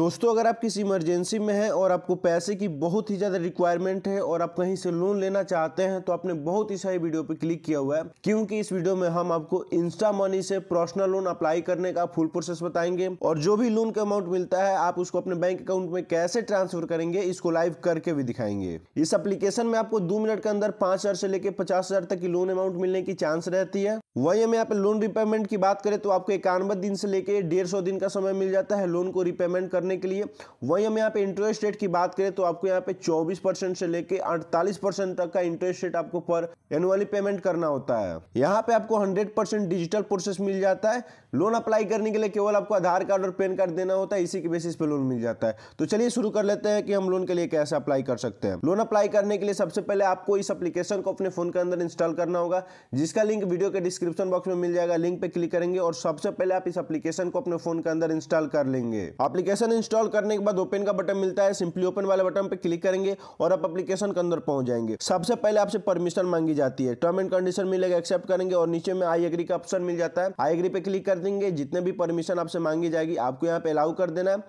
दोस्तों अगर आप किसी इमरजेंसी में हैं और आपको पैसे की बहुत ही ज़्यादा रिक्वायरमेंट है और आप कहीं से लोन लेना चाहते हैं तो आपने बहुत ही सही वीडियो पर क्लिक किया हुआ है क्योंकि इस वीडियो में हम आपको इंस्टा मनी से पर्सनल लोन अप्लाई करने का फुल प्रोसेस बताएंगे और जो भी लोन का अमाउंट मिलता है आप उसको अपने बैंक अकाउंट में कैसे ट्रांसफर करेंगे इसको लाइव करके भी दिखाएंगे इस अप्लीकेशन में आपको दो मिनट के अंदर पांच हजार से लेकर पचास हजार तक की लोन अमाउंट मिलने की चांस रहती है वही हमें यहाँ पे लोन रिपेमेंट की बात करें तो आपको इक्यानवे दिन से लेकर डेढ़ दिन का समय मिल जाता है लोन को रिपेमेंट करने करने के लिए वहीं हम यहाँ पे इंटरेस्ट रेट की बात करें तो आपको यहाँ पे 24 परसेंट से लेके 48 परसेंट तक का इंटरेस्ट रेट आपको पर एनुअली पेमेंट करना होता है यहाँ पे आपको 100 परसेंट डिजिटल प्रोसेस मिल जाता है लोन अप्लाई करने के लिए केवल आपको आधार कार्ड और पेन कार्ड देना होता है इसी के बेसिस पे लोन मिल जाता है तो चलिए शुरू कर लेते हैं कि हम लोन के लिए कैसे अप्लाई कर सकते हैं लोन अप्लाई करने के लिए सबसे पहले आपको इस एप्लीकेशन को अपने फोन के अंदर इंस्टॉल करना होगा जिसका लिंक वीडियो के डिस्क्रिप्शन बॉक्स में मिल जाएगा लिंक पे क्लिक करेंगे और सबसे पहले आप इस एप्लीकेशन को अपने फोन के अंदर इंस्टॉल कर लेंगे एप्लीकेशन इंस्टॉल करने के बाद ओपन का बटन मिलता है सिंपली ओपन वाले बटन पर क्लिक करेंगे और आप अपलीकेशन के अंदर पहुंच जाएंगे सबसे पहले आपसे परमिशन मांगी जाती है टर्म एंड कंडीशन मिलेगा एक्सेप्ट करेंगे और नीचे में आई एग्री का ऑप्शन मिल जाता है आई एग्री पे क्लिक कर देंगे जितने भी परमिशन आपसे मांगी जाएगी आपको यहाँ पे अलाउ कर देना है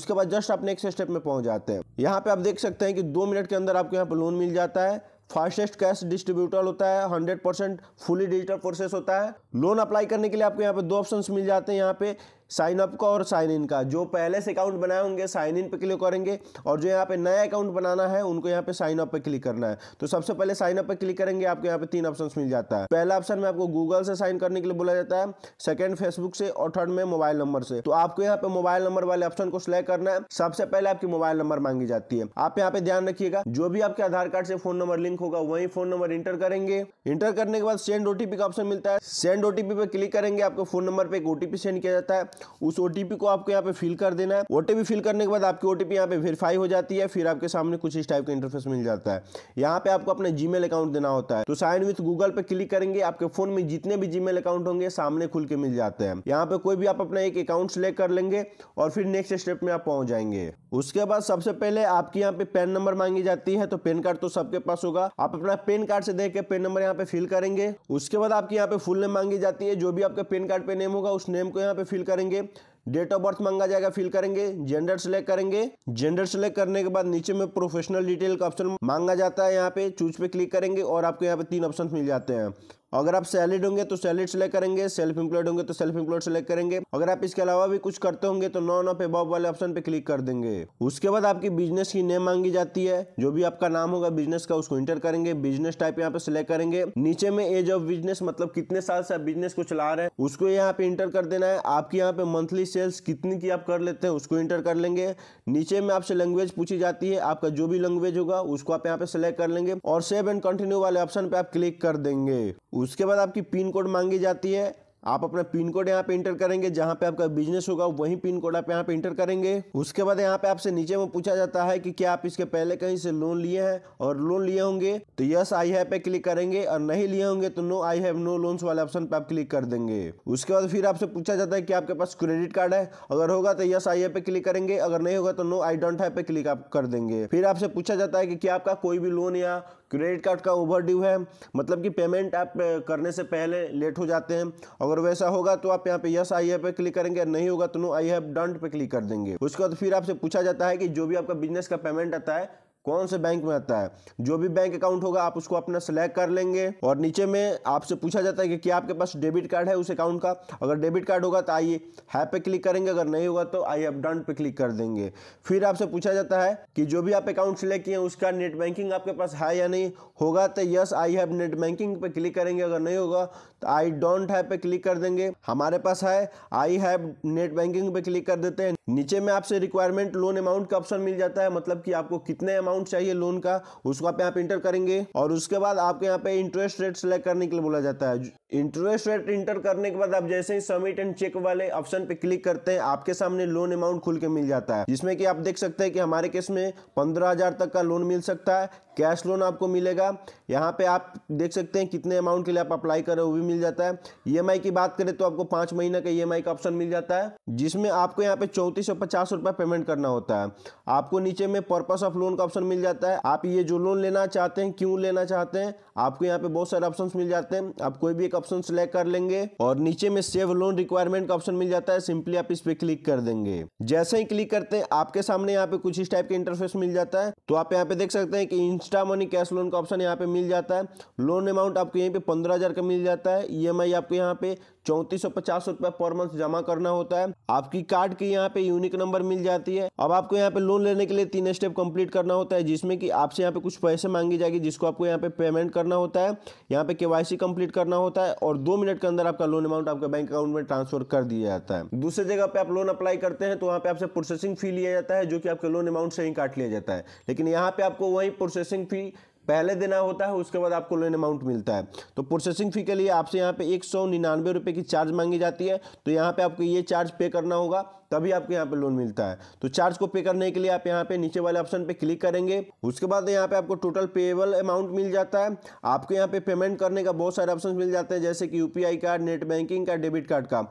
उसके बाद जस्ट आप नेक्स्ट स्टेप में पहुंच जाते हैं यहाँ पे आप देख सकते हैं कि दो मिनट के अंदर आपको यहाँ पर लोन मिल जाता है फास्टेस्ट कैश डिस्ट्रीब्यूटर होता है 100 परसेंट फुली डिजिटल प्रोसेस होता है लोन अप्लाई करने के लिए आपको यहाँ पे दो ऑप्शंस मिल जाते हैं यहाँ पे साइन अप का और साइन इन का जो पहले से अकाउंट बनाए होंगे साइन इन पे क्लिक करेंगे और जो यहाँ पे नया अकाउंट बनाना है उनको यहाँ पे साइन अप पे क्लिक करना है तो सबसे पहले साइन अप पे क्लिक करेंगे आपको यहाँ पे तीन ऑप्शन मिल जाता है पहला ऑप्शन में आपको गूगल से साइन करने के लिए बोला जाता है सेकेंड फेसबुक से और थर्ड में मोबाइल नंबर से तो आपको यहाँ पे मोबाइल नंबर वाले ऑप्शन को सिलेक्ट करना है सबसे पहले आपकी मोबाइल नंबर मांगी जाती है आप यहाँ पे ध्यान रखिएगा जो भी आपके आधार कार्ड से फोन नंबर लिंक होगा वही फोन नंबर इंटर करेंगे इंटर करने के बाद सेंड ओटीपी का ऑप्शन मिलता है सेंड ओटीपी पे क्लिक करेंगे आपको फोन नंबर पे एक ओटीपी सेंड किया जाता है उस ओटीपी को आपको यहाँ पे फिल कर देना है ओटीपी फिल करने के बाद आपकी ओटीपी यहाँ पे वेरीफाई हो जाती है फिर आपके सामने कुछ इस टाइप का इंटरफेस मिल जाता है यहाँ पे आपको अपना जीमेल अकाउंट देना होता है तो साइन विथ गूगल पे क्लिक करेंगे आपके फोन में जितने भी जीमेल अकाउंट होंगे सामने खुल के मिल जाते हैं यहाँ पे कोई भी आप अपना एक अकाउंट सेलेक्ट कर लेंगे और फिर नेक्स्ट स्टेप में आप पहुंच जाएंगे उसके बाद सबसे पहले आपके यहाँ पे पैन नंबर मांगी जाती है तो पेन कार्ड तो सबके पास होगा आप अपना पेन कार्ड से देख के पेन नंबर यहाँ पे फिल करेंगे उसके बाद आपके यहाँ पे फुल नेम मांगी जाती है जो भी आपका पेन कार्ड पे नेम होगा उस नेम को यहाँ पे फिल करेंगे करेंगे डेट ऑफ बर्थ मांगा जाएगा फिल करेंगे जेंडर सेलेक्ट करेंगे जेंडर सेलेक्ट करने के बाद नीचे में प्रोफेशनल डिटेल का ऑप्शन मांगा जाता है यहाँ पे चूज पे क्लिक करेंगे और आपको यहाँ पे तीन ऑप्शन मिल जाते हैं अगर आप सैलरीड होंगे तो सैलरीड सेलेक्ट करेंगे सेल्फ एम्प्लॉयड होंगे तो सेल्फ एम्प्लॉयड सेलेक्ट करेंगे अगर आप इसके अलावा भी कुछ करते होंगे तो नॉन ऑफ एबॉब वाले ऑप्शन पे क्लिक कर देंगे उसके बाद आपकी बिजनेस की नेम मांगी जाती है जो भी आपका नाम होगा बिजनेस का उसको इंटर करेंगे बिजनेस टाइप यहाँ पे सिलेक्ट करेंगे नीचे में एज ऑफ बिजनेस मतलब कितने साल से आप बिजनेस को चला रहे हैं उसको यहाँ पे इंटर कर देना है आपकी यहाँ पे मंथली सेल्स कितनी की आप कर लेते हैं उसको इंटर कर लेंगे नीचे में आपसे लैंग्वेज पूछी जाती है आपका जो भी लैंग्वेज होगा उसको आप यहाँ पे सिलेक्ट कर लेंगे और सेव एंड कंटिन्यू वाले ऑप्शन पे आप क्लिक कर देंगे उसके बाद आपकी पिन कोड मांगी जाती है आप अपना पिन कोड यहाँ पे इंटर करेंगे जहाँ पे आपका बिजनेस होगा वही पिन कोड आप यहाँ पे इंटर करेंगे उसके बाद यहाँ पे आपसे नीचे में पूछा जाता है कि क्या आप इसके पहले कहीं से लोन लिए हैं और लोन लिए होंगे तो यस आई हैव पे क्लिक करेंगे और नहीं लिए होंगे तो no I have no loans वाले ऑप्शन पे आप क्लिक कर देंगे उसके बाद फिर आपसे पूछा जाता है कि आपके पास क्रेडिट कार्ड है अगर होगा तो यस आई हैव पे क्लिक करेंगे अगर नहीं होगा तो नो आई डोंट हैव पे क्लिक आप कर देंगे फिर आपसे पूछा जाता है कि क्या आपका कोई भी लोन या क्रेडिट कार्ड का ओवर ड्यू है मतलब कि पेमेंट आप करने से पहले लेट हो जाते हैं अगर वैसा होगा तो आप यहाँ पे यस आई है पे क्लिक करेंगे नहीं होगा तो नो आई हैव डंट पे क्लिक कर देंगे उसके बाद फिर आपसे पूछा जाता है कि जो भी आपका बिजनेस का पेमेंट आता है कौन से बैंक में आता है जो भी बैंक अकाउंट होगा आप उसको अपना सेलेक्ट कर लेंगे और नीचे में आपसे पूछा जाता है कि क्या आपके पास डेबिट कार्ड है उस अकाउंट का अगर डेबिट कार्ड होगा तो आइए है पे क्लिक करेंगे अगर नहीं होगा तो आई अब डन पे क्लिक कर देंगे फिर आपसे पूछा जाता है कि जो भी आप अकाउंट सेलेक्ट किए उसका नेट बैंकिंग आपके पास है या नहीं होगा तो yes I have net banking पे क्लिक करेंगे अगर नहीं होगा तो आई डोंट है पे क्लिक कर देंगे हमारे पास है आई हैव नेट बैंकिंग पे क्लिक कर देते हैं नीचे में आपसे रिक्वायरमेंट लोन अमाउंट का ऑप्शन मिल जाता है मतलब कि आपको कितने अमाउंट चाहिए लोन का उसको आप यहाँ पे इंटर करेंगे और उसके बाद आपको यहाँ पे इंटरेस्ट रेट सेलेक्ट करने के लिए बोला जाता है इंटरेस्ट रेट इंटर करने के बाद आप जैसे ही सबमिट एंड चेक वाले ऑप्शन पे क्लिक करते हैं आपके सामने लोन अमाउंट खुल के मिल जाता है जिसमें कि आप देख सकते हैं कि हमारे केस में पंद्रह हजार तक का लोन मिल सकता है कैश लोन आपको मिलेगा यहाँ पे आप देख सकते हैं कितने अमाउंट के लिए आप अप्लाई करें वो भी मिल जाता है ई e की बात करें तो आपको पाँच महीना का ई e का ऑप्शन मिल जाता है जिसमें आपको यहाँ पे चौंतीस सौ पचास रुपये पेमेंट करना होता है आपको नीचे में पर्पस ऑफ लोन का ऑप्शन मिल जाता है आप ये जो लोन लेना चाहते हैं क्यों लेना चाहते हैं आपको यहाँ पे बहुत सारे ऑप्शन मिल जाते हैं आप कोई भी एक ऑप्शन सिलेक्ट कर लेंगे और नीचे में सेव लोन रिक्वायरमेंट का ऑप्शन मिल जाता है सिंपली आप इस पे क्लिक कर देंगे जैसे ही क्लिक करते हैं आपके सामने यहाँ पे कुछ इस टाइप के इंटरफेस मिल जाता है तो आप यहाँ पे देख सकते हैं कि इंस्टा मनी कैश लोन का ऑप्शन यहाँ पे मिल जाता है लोन अमाउंट आपको यहीं पे पंद्रह हज़ार का मिल जाता है ईएमआई e आपको यहाँ पे चौंतीस सौ पचास रुपये पर मंथ जमा करना होता है आपकी कार्ड की यहाँ पे यूनिक नंबर मिल जाती है अब आपको यहाँ पे लोन लेने के लिए तीन स्टेप कंप्लीट करना होता है जिसमें कि आपसे यहाँ पे कुछ पैसे मांगी जाएगी जिसको आपको यहाँ पे पेमेंट करना होता है यहाँ पे केवाईसी कंप्लीट करना होता है और दो मिनट के अंदर आपका लोन अमाउंट आपके बैंक अकाउंट में ट्रांसफर कर दिया जाता है दूसरे जगह पे आप लोन अप्लाई करते हैं तो वहाँ पे आपसे प्रोसेसिंग फी लिया जाता है जो कि आपके लोन अमाउंट से ही काट लिया जाता है लेकिन यहाँ पे आपको वही प्रोसेसिंग फ़ी पहले देना होता है उसके बाद आपको लोन अमाउंट मिलता है तो प्रोसेसिंग फ़ी के लिए आपसे यहाँ पे एक सौ निन्यानवे रुपये की चार्ज मांगी जाती है तो यहाँ पे आपको ये चार्ज पे करना होगा तभी आपको यहाँ पे लोन मिलता है तो चार्ज को पे करने के लिए आप यहाँ पे नीचे वाले ऑप्शन पे क्लिक करेंगे उसके बाद यहाँ पे आपको टोटल पेएबल अमाउंट मिल जाता है आपको यहाँ पे पेमेंट करने का बहुत सारे ऑप्शन मिल जाते हैं जैसे कि यूपीआई कार्ड नेट बैंकिंग का डेबिट कार्ड का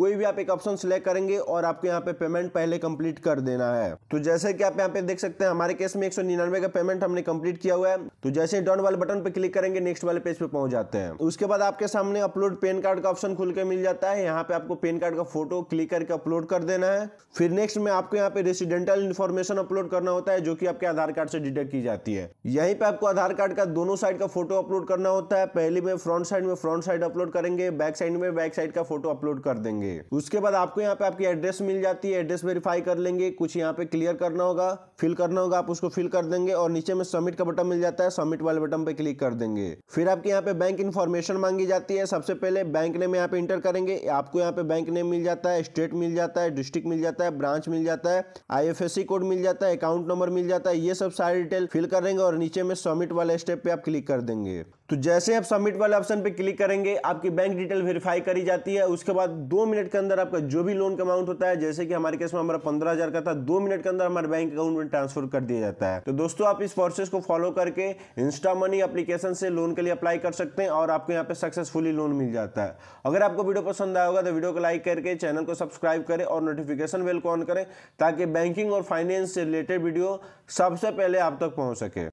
कोई भी आप एक ऑप्शन सेलेक्ट करेंगे और आपको यहाँ पे पेमेंट पहले कंप्लीट कर देना है तो जैसे कि आप यहाँ पे देख सकते हैं हमारे केस में एक का पेमेंट हमने कंप्लीट किया हुआ है तो जैसे ही डॉन वाले बटन पर क्लिक करेंगे नेक्स्ट वाले पेज पे पहुंच जाते हैं उसके बाद आपके सामने अपलोड पेन कार्ड का ऑप्शन खुल के मिल जाता है यहाँ पे आपको पेन कार्ड का फोटो क्लिक करके अपलोड कर देना है फिर नेक्स्ट में आपको यहाँ पे रेसिडेंटल इन्फॉर्मेशन अपलोड करना होता है जो की आपके आधार कार्ड से डिटेक्ट की जाती है यहीं पे आपको आधार कार्ड का दोनों साइड का फोटो अपलोड करना होता है पहले में फ्रंट साइड में फ्रंट साइड अपलोड करेंगे बैक साइड में बैक साइड का फोटो अपलोड कर देंगे करेंगे उसके बाद आपको यहाँ पे आपकी एड्रेस मिल जाती है एड्रेस वेरीफाई कर लेंगे कुछ यहाँ पे क्लियर करना होगा फिल करना होगा आप उसको फिल कर देंगे और नीचे में सबमिट का बटन मिल जाता है सबमिट वाले बटन पे क्लिक कर देंगे फिर आपके यहाँ पे बैंक इन्फॉर्मेशन मांगी जाती है सबसे पहले बैंक नेम यहाँ पे इंटर करेंगे आपको यहाँ पे बैंक नेम मिल जाता है स्टेट मिल जाता है डिस्ट्रिक्ट मिल जाता है ब्रांच मिल जाता है आई कोड मिल जाता है अकाउंट नंबर मिल जाता है ये सब सारी डिटेल फिल करेंगे और नीचे में सबमिट वाले स्टेप पे आप क्लिक कर देंगे तो जैसे आप सबमिट वाले ऑप्शन पे क्लिक करेंगे आपकी बैंक डिटेल वेरीफाई करी जाती है उसके बाद दो मिनट के अंदर आपका जो भी लोन का अमाउंट होता है जैसे कि हमारे केस में हमारा पंद्रह हजार का था दो मिनट के अंदर हमारे बैंक अकाउंट में ट्रांसफर कर दिया जाता है तो दोस्तों आप इस प्रोसेस को फॉलो करके इंस्टा मनी अप्लीकेशन से लोन के लिए अप्लाई कर सकते हैं और आपको यहाँ पे सक्सेसफुली लोन मिल जाता है अगर आपको वीडियो पसंद आया होगा तो वीडियो को लाइक करके चैनल को सब्सक्राइब करें और नोटिफिकेशन बेल को ऑन करें ताकि बैंकिंग और फाइनेंस से रिलेटेड वीडियो सबसे पहले आप तक पहुँच सके